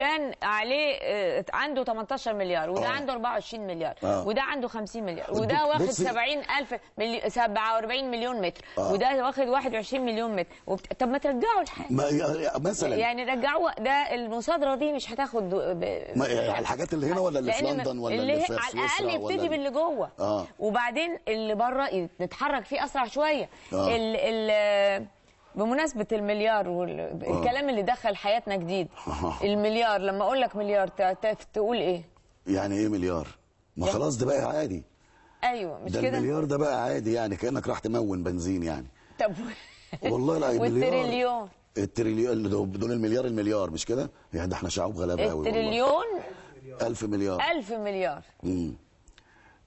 كان عليه آه، عنده 18 مليار وده أوه. عنده 24 مليار أوه. وده عنده 50 مليار وده واخد 70 الف ملي... 47 مليون متر أوه. وده واخد 21 مليون متر وبت... طب ما ترجعوا الحاجه مثلا يعني رجعوا ده المصادره دي مش هتاخد ب... ما يعني الحاجات اللي هنا ولا اللي في لندن ولا اللي, اللي في على الاقل يبتدي باللي جوه أوه. وبعدين اللي بره نتحرك فيه اسرع شويه آه. ال... ال... بمناسبه المليار والكلام آه. اللي دخل حياتنا جديد آه. المليار لما اقول لك مليار تقول ايه يعني ايه مليار ما يعني خلاص ده بقى عادي ايوه مش كده ده المليار ده بقى عادي يعني كانك راح تمون بنزين يعني طب والله لا والتريليون التريليون دول المليار المليار مش كده يعني ده احنا شعوب غلابه قوي التريليون 1000 مليار 1000 مليار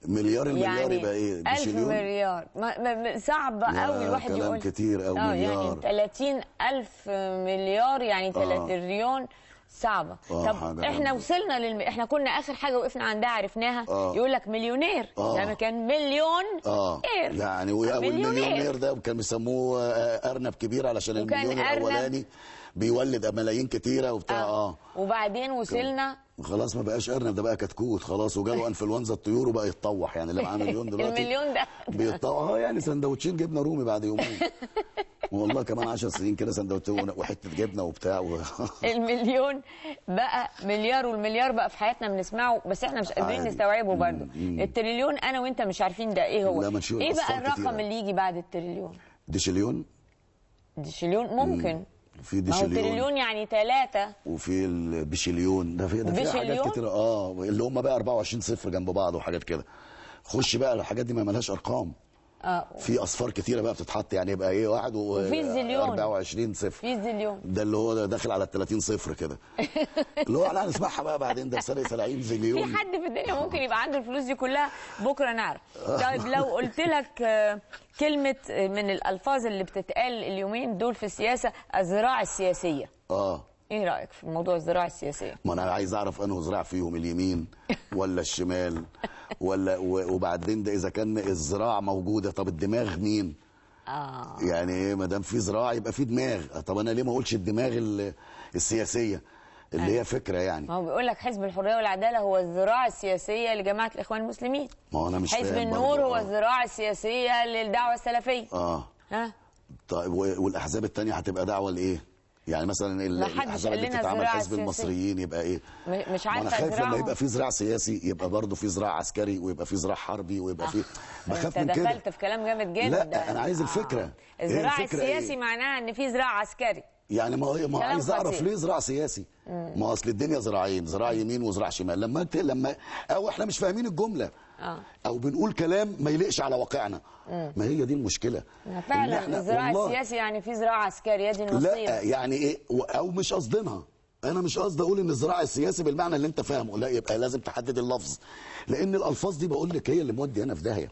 مليار المليار يعني يبقى ايه؟ مش اليوم؟ مليار ما صعب قوي الواحد يقول كلام كتير قوي آه، يعني مليار يعني 30 ألف مليار يعني 3 تريليون آه. صعبه آه، طب احنا وصلنا للم... احنا كنا اخر حاجه وقفنا عندها عرفناها آه. يقول لك مليونير آه. يعني كان مليون آه. اير يعني آه، والمليونير ده كان بيسموه آه، ارنب كبير علشان المليون الاولاني بيولد ملايين كتيره وبتاع آه. اه وبعدين وصلنا خلاص ما بقاش ارنب ده بقى كتكوت خلاص وجاله انفلونزا الطيور وبقى يتطوح يعني اللي معاه مليون دلوقتي المليون ده بيتطوح اه يعني سندوتشين جبنه رومي بعد يومين والله كمان 10 سنين كده سندوتش وحته جبنه وبتاع و... المليون بقى مليار والمليار بقى في حياتنا بنسمعه بس احنا مش قادرين نستوعبه برضه التريليون انا وانت مش عارفين ده ايه هو لا ايه بقى الرقم اللي يجي بعد التريليون ديشليون ديشليون ممكن مم. في ديشليون تريليون يعني ثلاثة وفي البشليون ده في ده في حاجات كتير اه اللي هم بقى 24 صفر جنب بعض وحاجات كده خش بقى الحاجات دي ما لهاش ارقام آه. في اصفار كتيره بقى بتتحط يعني يبقى ايه واحد و 24 صفر في زليون ده اللي هو داخل على ال 30 صفر كده اللي هو احنا هنسمعها بقى بعدين ده سنه 70 زليون في حد في الدنيا ممكن يبقى عنده الفلوس دي كلها بكره نعرف طيب لو قلت لك آه، كلمه آه، من الالفاظ اللي بتتقال اليومين دول في السياسه الزراع السياسيه اه ايه رايك في موضوع الزراعه السياسيه ما انا عايز اعرف انه زراع فيهم اليمين ولا الشمال ولا وبعدين ده اذا كان الذراع موجوده طب الدماغ مين اه يعني ايه ما دام في زراع يبقى في دماغ طب انا ليه ما اقولش الدماغ السياسيه اللي هي أيوه. فكره يعني ما هو بيقول لك حزب الحريه والعداله هو الذراع السياسيه لجماعه الاخوان المسلمين ما انا مش حزب النور هو آه. الذراع السياسيه للدعوه السلفيه اه ها طيب والاحزاب الثانيه هتبقى دعوه لايه يعني مثلا الحاجه اللي بتتعمل حزب المصريين يبقى ايه مش عارفه انا خايف لما يبقى في زراع سياسي يبقى برضه في زراع عسكري ويبقى في زراع حربي ويبقى في آه. بخاف من كده دخلت في كلام جامد جدا لا انا عايز الفكره الزراع آه. إيه الفكرة السياسي إيه؟ معناها ان في زراع عسكري يعني ما ما عايز اعرف ليه زراع سياسي ما اصل الدنيا زراعين زراع يمين وزراع شمال لما لما او احنا مش فاهمين الجمله آه. او بنقول كلام ما يليقش على واقعنا ما هي دي المشكله فعلا زراع السياسي يعني في زراعه عسكريه دي الوصيه لا يعني ايه او مش قصدينها انا مش قصدي اقول ان الزراع السياسي بالمعنى اللي انت فاهمه لا يبقى لازم تحدد اللفظ لان الالفاظ دي بقول لك هي اللي مودي انا في داهيه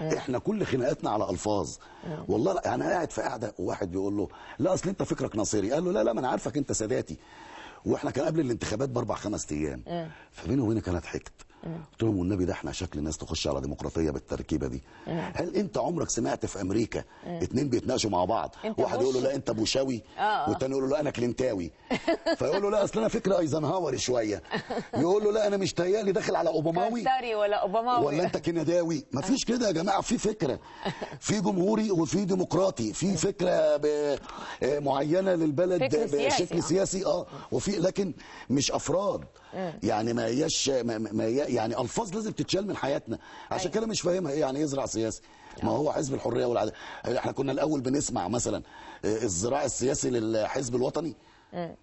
إيه. احنا كل خناقاتنا على الفاظ إيه. والله يعني انا قاعد في قاعده وواحد بيقول له لا اصل انت فكرك نصيري قال له لا لا ما انا عارفك انت ساداتي واحنا كان قبل الانتخابات باربع خمس ايام إيه. فبيني وبينك انا ضحكت قلت لهم والنبي ده احنا شكل الناس تخش على ديمقراطيه بالتركيبه دي آه. هل انت عمرك سمعت في امريكا آه. اتنين بيتناقشوا مع بعض واحد يقول له لا انت بوشاوي آه. والتاني يقول له لا انا كلينتاوي فيقول له لا اصل انا فكره ايزنهاوري شويه يقول له لا انا مش تهيالي داخل على اوباماوي ولا اوباماوي ولا انت كنداوي مفيش كده يا جماعه في فكره في جمهوري وفي ديمقراطي في فكره معينه للبلد فكر سياسي بشكل سياسي اه وفي لكن مش افراد يعني ما هياش ما يعني الفاظ لازم تتشال من حياتنا عشان أيوة. كده مش فاهمها ايه يعني يزرع سياسي ما نعم. هو حزب الحريه والعداله احنا كنا الاول بنسمع مثلا آه، الزراع السياسي للحزب الوطني لا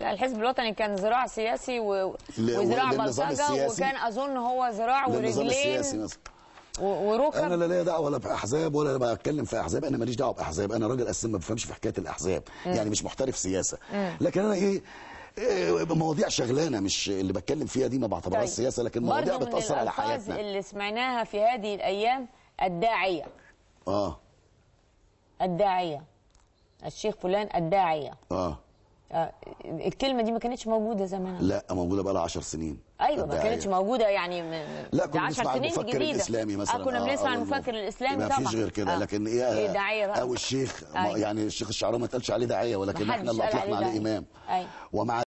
آه. الحزب الوطني كان زراع سياسي و... وزراع بلطجه وكان اظن هو زراع ورجلين السياسي وركب انا لا ليا دعوه ولا باحزاب ولا بتكلم في احزاب انا ماليش دعوه باحزاب انا راجل اساسا ما بفهمش في حكايه الاحزاب م. يعني مش محترف سياسه م. لكن انا ايه إيه، مواضيع شغلانه مش اللي بتكلم فيها دي ما بعتبرهاش طيب. سياسه لكن مواضيع بتاثر على حياتنا اللي سمعناها في هذه الايام الداعيه اه الداعيه الشيخ فلان الداعيه اه, آه، الكلمه دي ما كانتش موجوده زمان لا موجوده بقى لها 10 سنين ايوه ما كانتش موجوده يعني من لا كنا بنسمع المفكر جديدة. الاسلامي آه، مثلا كنا بنسمع آه، المفكر الاسلامي طبعا ما فيش غير كده آه. لكن ايه, آه داعيه بقى او الشيخ آه. يعني الشيخ الشعراوي ما تقالش عليه داعيه ولكن احنا اللي اطلقنا عليه امام أيوة. ومع